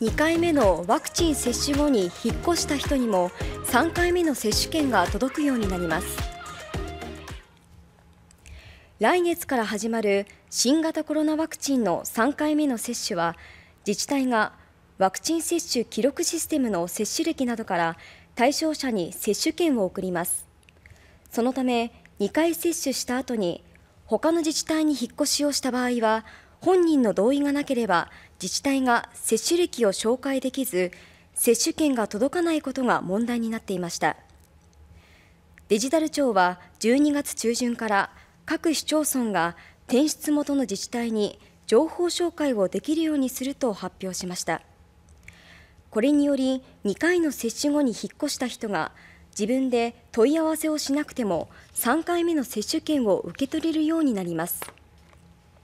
2回目のワクチン接種後に引っ越した人にも3回目の接種券が届くようになります来月から始まる新型コロナワクチンの3回目の接種は自治体がワクチン接種記録システムの接種歴などから対象者に接種券を送りますそのため2回接種した後に他の自治体に引っ越しをした場合は本人の同意がなければ自治体が接種歴を紹介できず接種券が届かないことが問題になっていましたデジタル庁は12月中旬から各市町村が転出元の自治体に情報紹介をできるようにすると発表しましたこれにより2回の接種後に引っ越した人が自分で問い合わせをしなくても3回目の接種券を受け取れるようになります